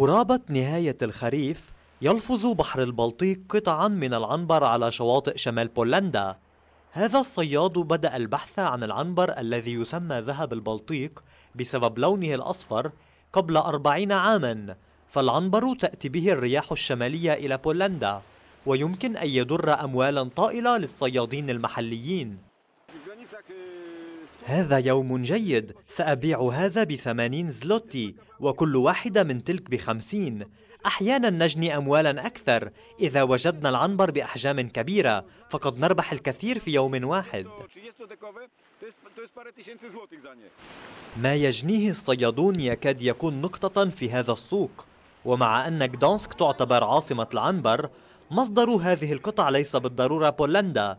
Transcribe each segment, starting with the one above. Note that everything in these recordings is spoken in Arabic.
قرابة نهاية الخريف يلفظ بحر البلطيق قطعا من العنبر على شواطئ شمال بولندا هذا الصياد بدأ البحث عن العنبر الذي يسمى ذهب البلطيق بسبب لونه الأصفر قبل أربعين عاما فالعنبر تأتي به الرياح الشمالية إلى بولندا ويمكن أن يدر أموالا طائلة للصيادين المحليين هذا يوم جيد سأبيع هذا بثمانين زلوتي وكل واحدة من تلك بخمسين أحيانا نجني أموالا أكثر إذا وجدنا العنبر بأحجام كبيرة فقد نربح الكثير في يوم واحد ما يجنيه الصيادون يكاد يكون نقطة في هذا السوق ومع أن غدانسك تعتبر عاصمة العنبر مصدر هذه القطع ليس بالضرورة بولندا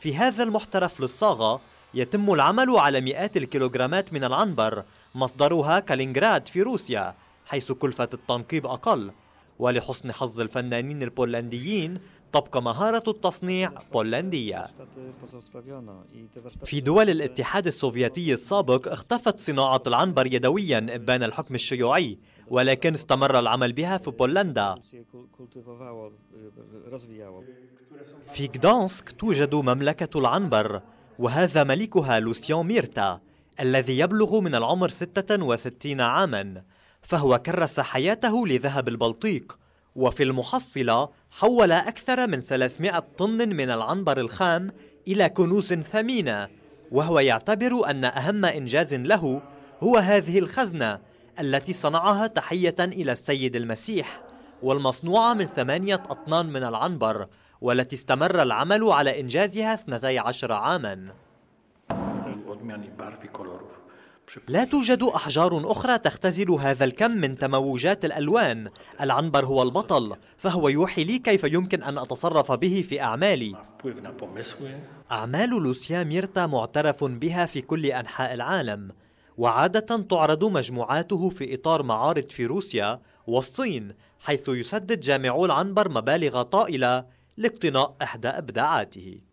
في هذا المحترف للصاغة يتم العمل على مئات الكيلوغرامات من العنبر مصدرها كالينغراد في روسيا حيث كلفة التنقيب أقل ولحسن حظ الفنانين البولنديين تبقى مهارة التصنيع بولندية في دول الاتحاد السوفيتي السابق اختفت صناعة العنبر يدويا إبان الحكم الشيوعي ولكن استمر العمل بها في بولندا في غدانسك توجد مملكة العنبر وهذا ملكها لوسيان ميرتا الذي يبلغ من العمر 66 عاما فهو كرس حياته لذهب البلطيق وفي المحصلة حول أكثر من 300 طن من العنبر الخام إلى كنوز ثمينة وهو يعتبر أن أهم إنجاز له هو هذه الخزنة التي صنعها تحية إلى السيد المسيح والمصنوعة من ثمانية أطنان من العنبر والتي استمر العمل على إنجازها 12 عاماً لا توجد أحجار أخرى تختزل هذا الكم من تموجات الألوان العنبر هو البطل فهو يوحي لي كيف يمكن أن أتصرف به في أعمالي أعمال لوسيا ميرتا معترف بها في كل أنحاء العالم وعادة تعرض مجموعاته في إطار معارض في روسيا والصين حيث يسدد جامعو العنبر مبالغ طائلة لاقتناء إحدى إبداعاته